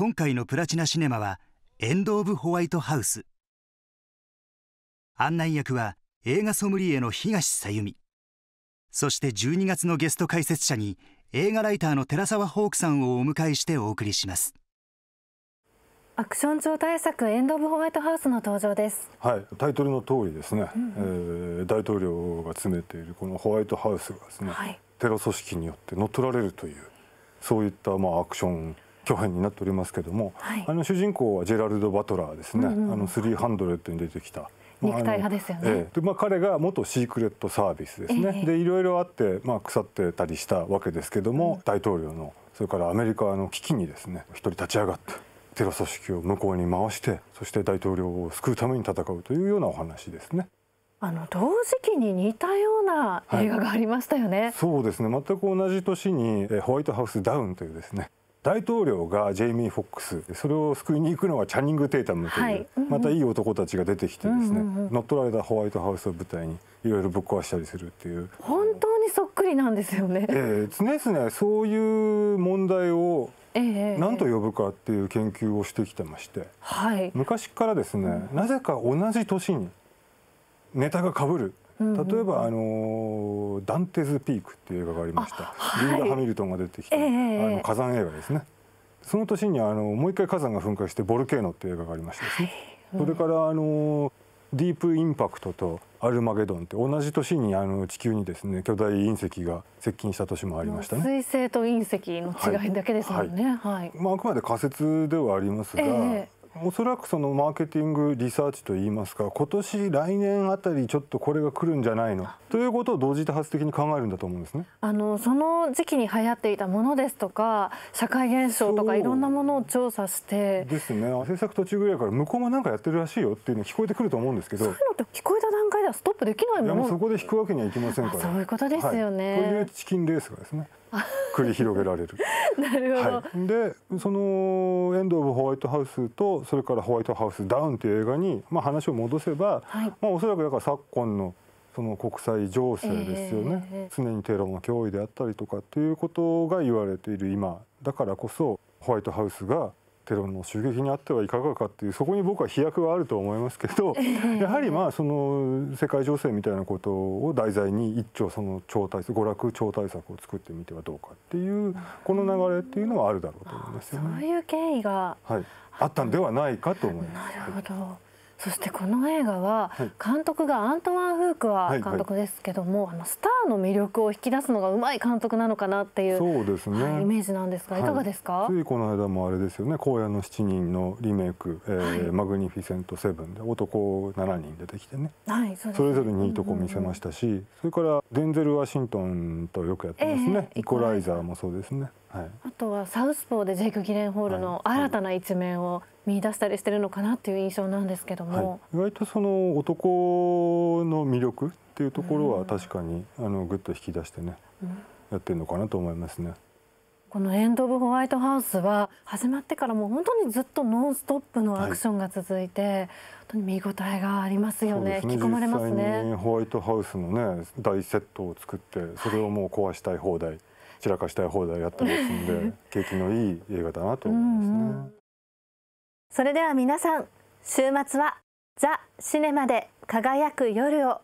今回のプラチナシネマはエンド・オブ・ホワイトハウス案内役は映画ソムリエの東さゆみそして12月のゲスト解説者に映画ライターの寺澤ホークさんをお迎えしてお送りしますアクション超大作エンド・オブ・ホワイトハウスの登場ですはいタイトルの通りですね、うんえー、大統領が詰めているこのホワイトハウスがですね、はい、テロ組織によって乗っ取られるというそういったまあアクション共演になっておりますけども、はい、あの主人公はジェラルド・バトラーですね、うんうん、あの300に出てきた肉体派ですよね。まあええ、まあ、彼が元シークレットサービスですね、え、でいろいろあって、まあ、腐ってたりしたわけですけども、うん、大統領のそれからアメリカの危機にですね一人立ち上がってテロ組織を向こうに回してそして大統領を救うために戦うというようなお話ですね。あの同時期に似たような映画がありましたよね、はい、そうですね全く同じ年にホワイトハウスダウンというですね大統領がジェイミー・フォックスそれを救いに行くのがチャニング・テイタムという、はいうんうん、またいい男たちが出てきてですね、うんうんうん、乗っ取られたホワイトハウスを舞台にいろいろぶっ壊したりするっていう本当にそっくりなんですよね、えー、常々そういう問題を何と呼ぶかっていう研究をしてきてまして、えー、昔からですね、なぜか同じ年にネタがかぶる例えば、あのダンテズ・ピーク」っていう映画がありました、リーダー・ハミルトンが出てきて、あの火山映画ですねその年にあのもう一回火山が噴火して「ボルケーノ」っていう映画がありましてですね、それからあのディープインパクトとアルマゲドンって同じ年にあの地球にですね巨大隕石が接近した年もありましたね。星と隕石の違いだけですもんね。はい、まああくまで仮説ではありますが、えー、おそらくそのマーケティングリサーチといいますか今年来年あたりちょっとこれが来るんじゃないのということを同時多発的に考えるんだと思うんですねあのその時期に流行っていたものですとか社会現象とかいろんなものを調査してですね制作途中ぐらいから向こうも何かやってるらしいよっていうの聞こえてくると思うんですけどそういうのって聞こえた段階ではストップできないものそこで引くわけにはいきませんからそういうことですよね、はい、というチキンレースがですね 繰り広げられる。なるほど、はい、でその「エンド・オブ・ホワイトハウス」とそれから「ホワイトハウス・ダウン」という映画に、まあ、話を戻せば、はい、まあ、おそらくだから昨今のその国際情勢ですよね、えー、常にテロの脅威であったりとかということが言われている今だからこそホワイトハウスがテロの襲撃にあってはいかがかっていうそこに僕は飛躍はあると思いますけど、やはりまあその世界情勢みたいなことを題材に一丁その超対策娯楽超対策を作ってみてはどうかっていうこの流れっていうのはあるだろうと思いますよね。そういう経緯が、はい、あったんではないかと思います。なるほどそしてこの映画は監督がアントワン・フークは監督ですけども、はいはい、あのスターの魅力を引き出すのがうまい監督なのかなっていうそうですね、はい、イメージなんですがいかがですか、ついこの間もあれですよね「荒野の7人」のリメイク「えーマグニフィセント7」で男7人出てきてね,、はいそ、ね、それぞれにいいとこ見せましたし、うんうん、それからデンゼル・ワシントンとよくやってますね、えー、イコライザーもそうですね。はい、あとはサウスポーでジェイク・ギレンホールの新たな一面を見出したりしてるのかなっていう印象なんですけども、はい、意外とその男の魅力っていうところは確かに、あのぐっと引き出してね、うん、やってるのかなと思いますね。この「エンド・オブ・ホワイトハウス」は始まってからもう本当にずっとノンストップのアクションが続いて、はい、本当に見応えがありますよね、ね、引き込まれますねホワイトハウスのね大セットを作ってそれをもう壊したい放題、はい、散らかしたい放題やったりするんで 景気のいい映画だなと思いますね。うんうんそれでは皆さん週末はザ・シネマで輝く夜を